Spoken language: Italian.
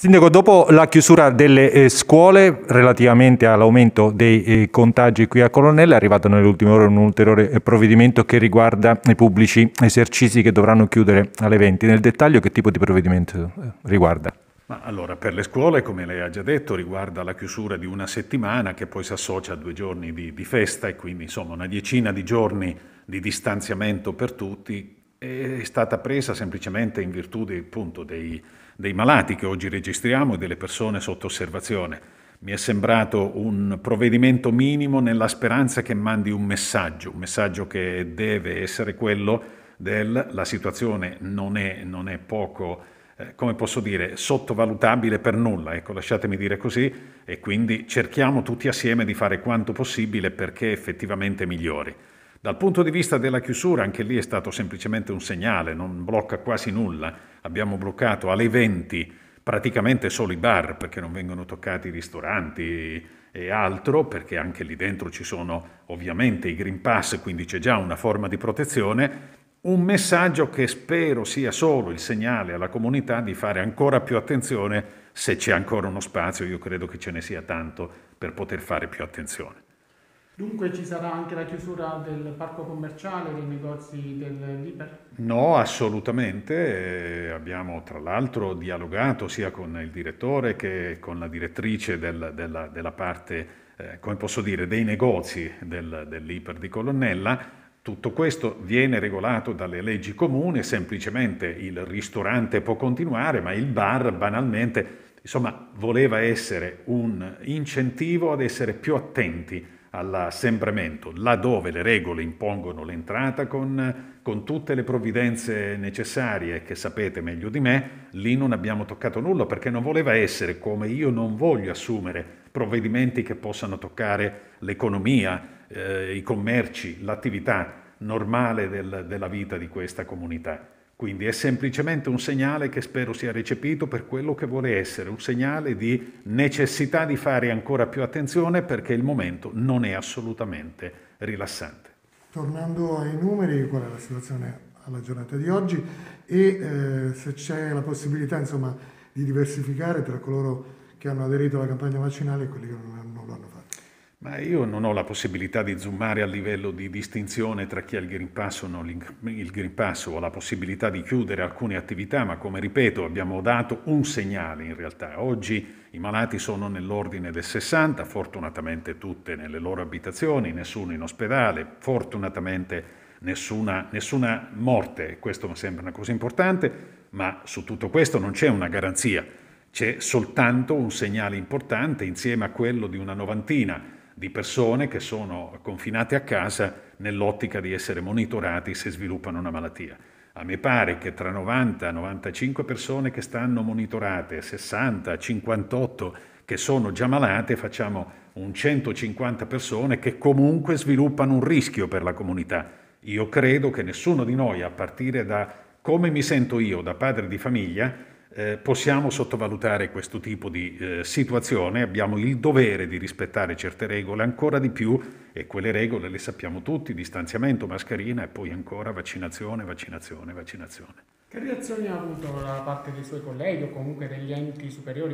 Sindaco, dopo la chiusura delle eh, scuole relativamente all'aumento dei eh, contagi qui a Colonnella è arrivato nell'ultima ora un ulteriore eh, provvedimento che riguarda i pubblici esercizi che dovranno chiudere alle 20. Nel dettaglio che tipo di provvedimento eh, riguarda? Ma allora, per le scuole, come lei ha già detto, riguarda la chiusura di una settimana che poi si associa a due giorni di, di festa e quindi insomma una diecina di giorni di distanziamento per tutti è stata presa semplicemente in virtù dei, appunto, dei, dei malati che oggi registriamo e delle persone sotto osservazione. Mi è sembrato un provvedimento minimo nella speranza che mandi un messaggio, un messaggio che deve essere quello del la situazione non è, non è poco, eh, come posso dire, sottovalutabile per nulla, ecco, lasciatemi dire così, e quindi cerchiamo tutti assieme di fare quanto possibile perché effettivamente migliori. Dal punto di vista della chiusura, anche lì è stato semplicemente un segnale, non blocca quasi nulla. Abbiamo bloccato alle 20 praticamente solo i bar perché non vengono toccati i ristoranti e altro, perché anche lì dentro ci sono ovviamente i Green Pass, quindi c'è già una forma di protezione. Un messaggio che spero sia solo il segnale alla comunità di fare ancora più attenzione se c'è ancora uno spazio, io credo che ce ne sia tanto per poter fare più attenzione. Dunque ci sarà anche la chiusura del parco commerciale, dei negozi dell'Iper? No, assolutamente. Eh, abbiamo tra l'altro dialogato sia con il direttore che con la direttrice del, della, della, parte, eh, come posso dire, dei negozi del, dell'Iper di Colonnella. Tutto questo viene regolato dalle leggi comuni, semplicemente il ristorante può continuare, ma il bar banalmente, insomma, voleva essere un incentivo ad essere più attenti all'assembramento, laddove le regole impongono l'entrata con, con, tutte le provvidenze necessarie che sapete meglio di me, lì non abbiamo toccato nulla perché non voleva essere come io non voglio assumere provvedimenti che possano toccare l'economia, eh, i commerci, l'attività normale del, della vita di questa comunità. Quindi è semplicemente un segnale che spero sia recepito per quello che vuole essere, un segnale di necessità di fare ancora più attenzione perché il momento non è assolutamente rilassante. Tornando ai numeri, qual è la situazione alla giornata di oggi e eh, se c'è la possibilità insomma, di diversificare tra coloro che hanno aderito alla campagna vaccinale e quelli che non hanno ma io non ho la possibilità di zoomare a livello di distinzione tra chi ha il Green Pass o non il Green Pass, ho la possibilità di chiudere alcune attività, ma come ripeto abbiamo dato un segnale in realtà. Oggi i malati sono nell'ordine del 60, fortunatamente tutte nelle loro abitazioni, nessuno in ospedale, fortunatamente nessuna, nessuna morte, questo mi sembra una cosa importante, ma su tutto questo non c'è una garanzia, c'è soltanto un segnale importante insieme a quello di una novantina di persone che sono confinate a casa nell'ottica di essere monitorati se sviluppano una malattia. A me pare che tra 90 e 95 persone che stanno monitorate, 60, 58 che sono già malate, facciamo un 150 persone che comunque sviluppano un rischio per la comunità. Io credo che nessuno di noi, a partire da come mi sento io da padre di famiglia, eh, possiamo sottovalutare questo tipo di eh, situazione, abbiamo il dovere di rispettare certe regole ancora di più e quelle regole le sappiamo tutti, distanziamento, mascherina e poi ancora vaccinazione, vaccinazione, vaccinazione. Che reazioni ha avuto da parte dei suoi colleghi o comunque degli enti superiori?